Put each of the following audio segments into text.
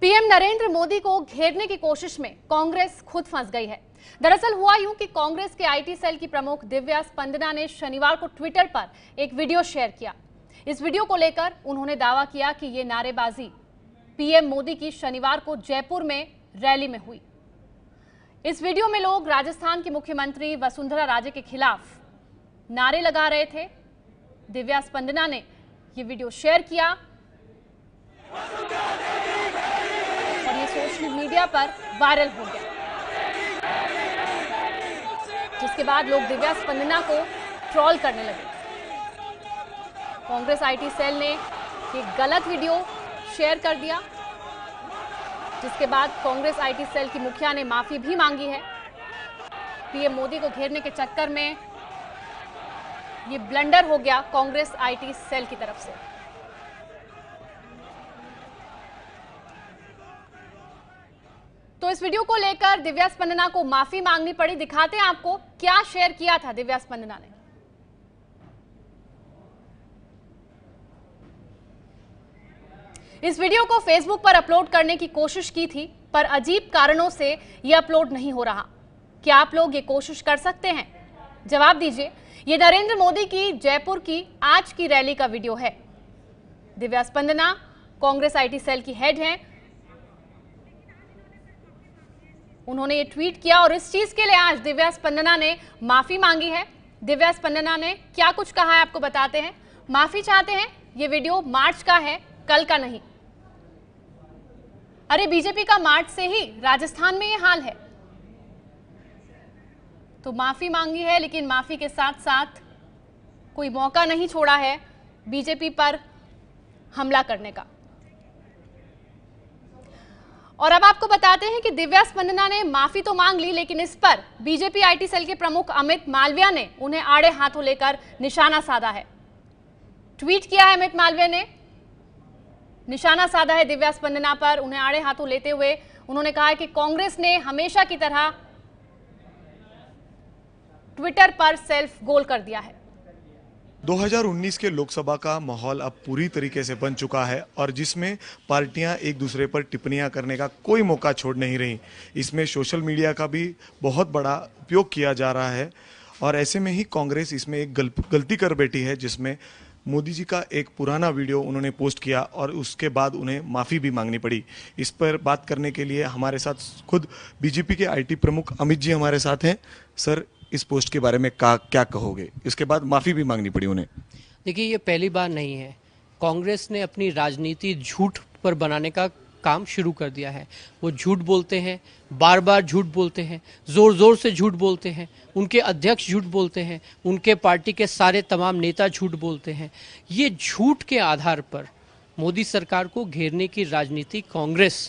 PM Narendra Modi को घेरने की कोशिश में कांग्रेस खुद फंस गई है दरअसल हुआ यूं कि कांग्रेस के आईटी सेल की प्रमुख दिव्या स्पंदना ने शनिवार को ट्विटर पर एक वीडियो शेयर किया इस वीडियो को लेकर उन्होंने दावा किया कि ये नारेबाजी पीएम मोदी की शनिवार को जयपुर में रैली में हुई इस वीडियो में लोग राजस्थान की मुख्यमंत्री वसुंधरा राजे के खिलाफ नारे लगा रहे थे दिव्या स्पंदना ने ये वीडियो शेयर किया इंस्टा पर वायरल हो गया जिसके बाद लोग दिव्या स्पंदना को ट्रॉल करने लगे कांग्रेस आईटी सेल ने ये गलत वीडियो शेयर कर दिया जिसके बाद कांग्रेस आईटी सेल की मुखिया ने माफी भी मांगी है पीएम मोदी को घेरने के चक्कर में ये ब्लंडर हो गया कांग्रेस आईटी सेल की तरफ से तो इस वीडियो को लेकर दिव्या स्पंदना को माफी मांगनी पड़ी दिखाते हैं आपको क्या शेयर किया था दिव्या स्पंदना ने इस वीडियो को फेसबुक पर अपलोड करने की कोशिश की थी पर अजीब कारणों से यह अपलोड नहीं हो रहा क्या आप लोग ये कोशिश कर सकते हैं जवाब दीजिए ये नरेंद्र मोदी की जयपुर की आज की रैली का वीडियो है दिव्या स्पंदना कांग्रेस आईटी सेल की हेड हैं उन्होंने ये ट्वीट किया और इस चीज के लिए आज दिव्या स्पंदना ने माफी मांगी है दिव्या स्पंदना ने क्या कुछ कहा है आपको बताते हैं माफी चाहते हैं ये वीडियो मार्च का है कल का नहीं अरे बीजेपी का मार्च से ही राजस्थान में ये हाल है तो माफी मांगी है लेकिन माफी के साथ साथ कोई मौका नहीं छोड़ा है बीजेपी पर हमला करने का और अब आपको बताते हैं कि दिव्या स्पंदना ने माफी तो मांग ली लेकिन इस पर बीजेपी आईटी सेल के प्रमुख अमित मालविया ने उन्हें आड़े हाथों लेकर निशाना साधा है ट्वीट किया है अमित मालविया ने निशाना साधा है दिव्या स्पंदना पर उन्हें आड़े हाथों लेते हुए उन्होंने कहा कि कांग्रेस ने हमेशा की तरह ट्विटर पर सेल्फ गोल कर दिया है 2019 के लोकसभा का माहौल अब पूरी तरीके से बन चुका है और जिसमें पार्टियां एक दूसरे पर टिप्पणियां करने का कोई मौका छोड़ नहीं रही इसमें सोशल मीडिया का भी बहुत बड़ा उपयोग किया जा रहा है और ऐसे में ही कांग्रेस इसमें एक गल, गलती कर बैठी है जिसमें मोदी जी का एक पुराना वीडियो उन्होंने पोस्ट किया और उसके बाद उन्हें माफ़ी भी मांगनी पड़ी इस पर बात करने के लिए हमारे साथ खुद बीजेपी के आईटी प्रमुख अमित जी हमारे साथ हैं सर इस पोस्ट के बारे में का, क्या कहोगे इसके बाद माफ़ी भी मांगनी पड़ी उन्हें देखिए ये पहली बार नहीं है कांग्रेस ने अपनी राजनीति झूठ पर बनाने का काम शुरू कर दिया है वो झूठ बोलते हैं बार बार झूठ बोलते हैं ज़ोर ज़ोर से झूठ बोलते हैं उनके अध्यक्ष झूठ बोलते हैं उनके पार्टी के सारे तमाम नेता झूठ बोलते हैं ये झूठ के आधार पर मोदी सरकार को घेरने की राजनीति कांग्रेस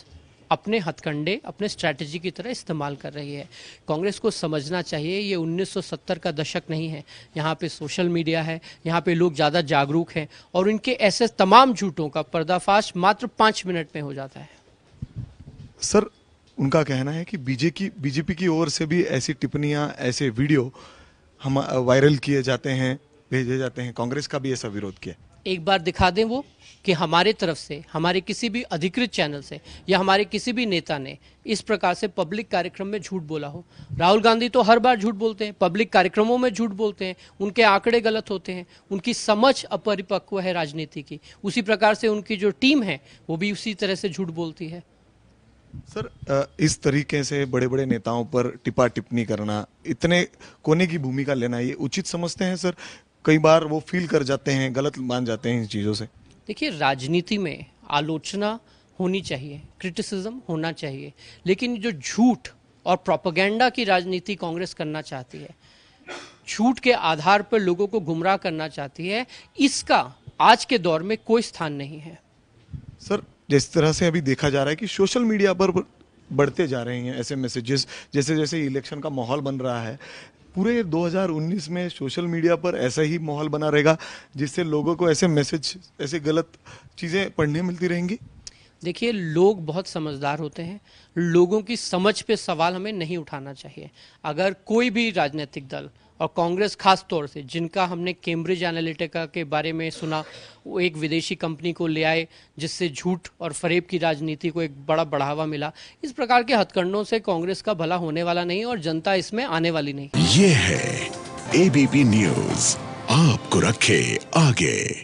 अपने हथकंडे अपने स्ट्रैटेजी की तरह इस्तेमाल कर रही है कांग्रेस को समझना चाहिए ये 1970 का दशक नहीं है यहाँ पे सोशल मीडिया है यहाँ पे लोग ज़्यादा जागरूक हैं और उनके ऐसे तमाम झूठों का पर्दाफाश मात्र पाँच मिनट में हो जाता है सर उनका कहना है कि बीजेपी की बीजेपी की ओर से भी ऐसी टिप्पणियाँ ऐसे वीडियो हम वायरल किए जाते हैं भेजे जाते हैं कांग्रेस का भी ऐसा विरोध किया एक बार दिखा दें वो कि हमारे तरफ से हमारे किसी भी अधिकृत चैनल से या हमारे किसी भी नेता ने इस प्रकार से पब्लिक कार्यक्रम में झूठ बोला हो राहुल गांधी तो हर बार झूठ बोलते हैं पब्लिक कार्यक्रमों में झूठ बोलते हैं उनके आंकड़े गलत होते हैं उनकी समझ अपरिपक्व है राजनीति की उसी प्रकार से उनकी जो टीम है वो भी उसी तरह से झूठ बोलती है सर इस तरीके से बड़े बड़े नेताओं पर टिपा टिप्पणी करना इतने कोने की भूमिका लेना ये उचित समझते हैं सर कई बार वो फील कर जाते हैं गलत मान जाते हैं इन चीज़ों से देखिए राजनीति में आलोचना होनी चाहिए क्रिटिसिज्म होना चाहिए लेकिन जो झूठ और प्रोपागेंडा की राजनीति कांग्रेस करना चाहती है झूठ के आधार पर लोगों को गुमराह करना चाहती है इसका आज के दौर में कोई स्थान नहीं है सर जिस तरह से अभी देखा जा रहा है कि सोशल मीडिया पर बढ़ते जा रहे हैं ऐसे मैसेजेस जैसे जैसे इलेक्शन का माहौल बन रहा है पूरे 2019 में सोशल मीडिया पर ऐसा ही माहौल बना रहेगा जिससे लोगों को ऐसे मैसेज ऐसे गलत चीज़ें पढ़ने मिलती रहेंगी देखिए लोग बहुत समझदार होते हैं लोगों की समझ पे सवाल हमें नहीं उठाना चाहिए अगर कोई भी राजनीतिक दल और कांग्रेस खास तौर से जिनका हमने कैम्ब्रिज एनालिटिका के बारे में सुना वो एक विदेशी कंपनी को ले आए जिससे झूठ और फरेब की राजनीति को एक बड़ा बढ़ावा मिला इस प्रकार के हथकंडों से कांग्रेस का भला होने वाला नहीं और जनता इसमें आने वाली नहीं ये है एबीपी न्यूज आपको रखे आगे